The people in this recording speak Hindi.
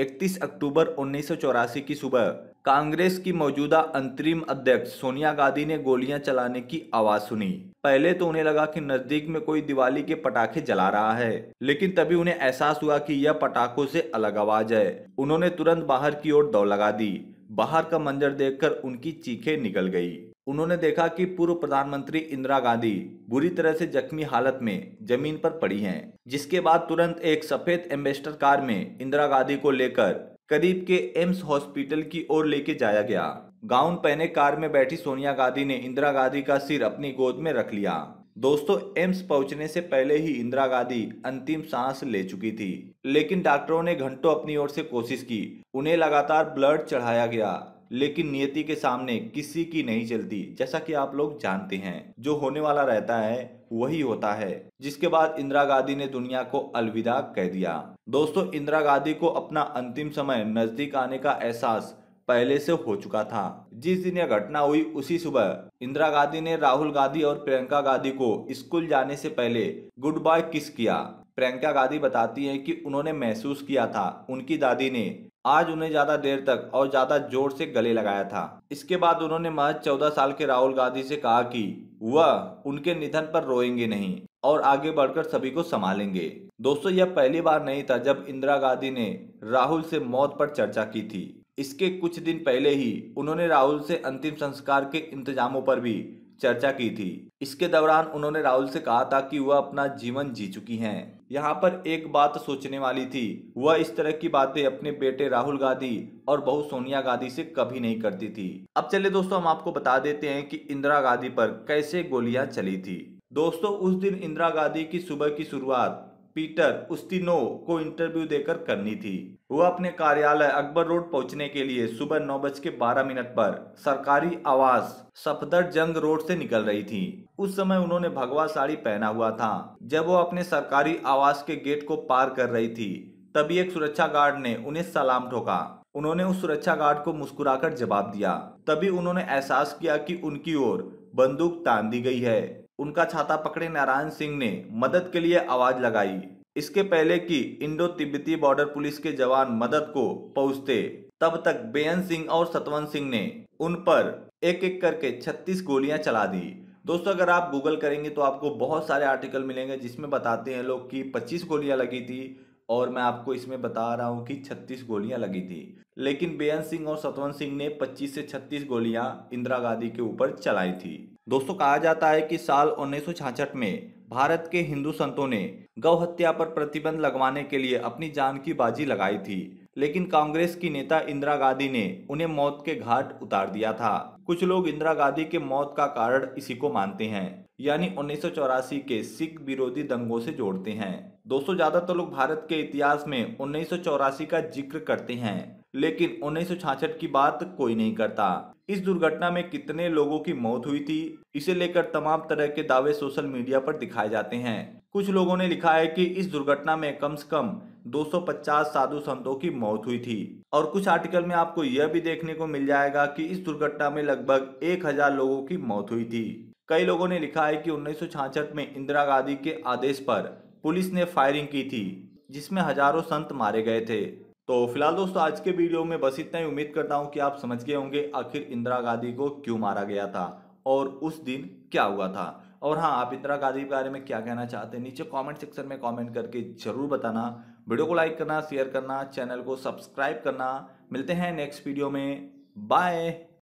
31 अक्टूबर उन्नीस की सुबह कांग्रेस की मौजूदा अंतरिम अध्यक्ष सोनिया गांधी ने गोलियां चलाने की आवाज सुनी पहले तो उन्हें लगा कि नजदीक में कोई दिवाली के पटाखे जला रहा है लेकिन तभी उन्हें एहसास हुआ कि यह पटाखों से अलग आवाज है उन्होंने तुरंत बाहर की ओर दौड़ लगा दी बाहर का मंजर देखकर उनकी चीखें निकल गई उन्होंने देखा कि पूर्व प्रधानमंत्री इंदिरा गांधी बुरी तरह से जख्मी हालत में जमीन पर पड़ी हैं जिसके बाद तुरंत एक सफेद एम्बेस्टर कार में इंदिरा गांधी को लेकर करीब के एम्स हॉस्पिटल की ओर लेके जाया गया गाउन पहने कार में बैठी सोनिया गांधी ने इंदिरा गांधी का सिर अपनी गोद में रख लिया दोस्तों एम्स पहुंचने से पहले ही इंदिरा गांधी अंतिम सांस ले चुकी थी लेकिन डॉक्टरों ने घंटों अपनी ओर से कोशिश की उन्हें लगातार ब्लड चढ़ाया गया लेकिन नियति के सामने किसी की नहीं चलती जैसा कि आप लोग जानते हैं जो होने वाला रहता है वही होता है जिसके बाद इंदिरा गांधी ने दुनिया को अलविदा कह दिया दोस्तों इंदिरा गांधी को अपना अंतिम समय नजदीक आने का एहसास पहले से हो चुका था जिस दिन यह घटना हुई उसी सुबह इंदिरा गांधी ने राहुल गांधी और प्रियंका गांधी को स्कूल जाने से पहले गुड बाय किस किया प्रियंका गांधी बताती हैं कि उन्होंने महसूस किया था उनकी दादी ने आज उन्हें ज्यादा देर तक और ज्यादा जोर से गले लगाया था इसके बाद उन्होंने महज चौदह साल के राहुल गांधी से कहा कि वह उनके निधन पर रोएंगे नहीं और आगे बढ़कर सभी को संभालेंगे दोस्तों यह पहली बार नहीं था जब इंदिरा गांधी ने राहुल से मौत पर चर्चा की थी इसके कुछ दिन पहले ही उन्होंने राहुल से अंतिम संस्कार के इंतजामों पर भी चर्चा की थी इसके दौरान उन्होंने राहुल से कहा था कि वह अपना जीवन जी चुकी हैं यहाँ पर एक बात सोचने वाली थी वह इस तरह की बातें अपने बेटे राहुल गांधी और बहू सोनिया गांधी से कभी नहीं करती थी अब चले दोस्तों हम आपको बता देते हैं की इंदिरा गांधी पर कैसे गोलियां चली थी दोस्तों उस दिन इंदिरा गांधी की सुबह की शुरुआत पीटर उस्तिनो को इंटरव्यू देकर करनी थी वह अपने कार्यालय अकबर रोड पहुंचने के लिए सुबह नौ बज के बारह मिनट पर सरकारी आवास सफदर जंग रोड से निकल रही थी उस समय उन्होंने भगवा साड़ी पहना हुआ था जब वो अपने सरकारी आवास के गेट को पार कर रही थी तभी एक सुरक्षा गार्ड ने उन्हें सलाम ठोका उन्होंने उस सुरक्षा गार्ड को मुस्कुराकर जवाब दिया तभी उन्होंने एहसास किया कि उनकी ओर बंदूक तान दी गई है उनका छाता पकड़े नारायण सिंह ने मदद के लिए आवाज लगाई इसके पहले कि इंडो तिब्बती बॉर्डर पुलिस के जवान मदद को पहुंचते तब तक बेयन सिंह और सतवंत सिंह ने उन पर एक एक करके 36 गोलियां चला दी दोस्तों अगर आप गूगल करेंगे तो आपको बहुत सारे आर्टिकल मिलेंगे जिसमें बताते हैं लोग कि 25 गोलियां लगी थी और मैं आपको इसमें बता रहा हूं कि 36 गोलियां लगी थी लेकिन बेयन सिंह और सतवंत सिंह ने 25 से 36 गोलियां इंदिरा गांधी के ऊपर चलाई थी दोस्तों कहा जाता है कि साल उन्नीस में भारत के हिंदू संतों ने गौ हत्या पर प्रतिबंध लगवाने के लिए अपनी जान की बाजी लगाई थी लेकिन कांग्रेस की नेता इंदिरा गांधी ने उन्हें मौत के घाट उतार दिया था कुछ लोग इंदिरा गांधी के मौत का कारण इसी को मानते हैं यानी उन्नीस के सिख विरोधी दंगों से जोड़ते हैं दोस्तों ज्यादातर लोग भारत के इतिहास में उन्नीस का जिक्र करते हैं लेकिन उन्नीस की बात कोई नहीं करता इस दुर्घटना में कितने लोगों की मौत हुई थी इसे लेकर तमाम तरह के दावे सोशल मीडिया पर दिखाए जाते हैं कुछ लोगों ने लिखा है कि इस दुर्घटना में कम से कम 250 साधु संतों की मौत हुई थी और कुछ आर्टिकल में आपको यह भी देखने को मिल जाएगा कि इस दुर्घटना में लगभग 1000 लोगों की मौत हुई थी कई लोगों ने लिखा है कि उन्नीस में इंदिरा गांधी के आदेश पर पुलिस ने फायरिंग की थी जिसमें हजारों संत मारे गए थे तो फिलहाल दोस्तों आज के वीडियो में बस इतना ही उम्मीद करता हूँ कि आप समझ गए होंगे आखिर इंदिरा गांधी को क्यों मारा गया था और उस दिन क्या हुआ था और हाँ आप इंदिरा गांधी के बारे में क्या कहना चाहते हैं नीचे कमेंट सेक्शन में कमेंट करके जरूर बताना वीडियो को लाइक करना शेयर करना चैनल को सब्सक्राइब करना मिलते हैं नेक्स्ट वीडियो में बाय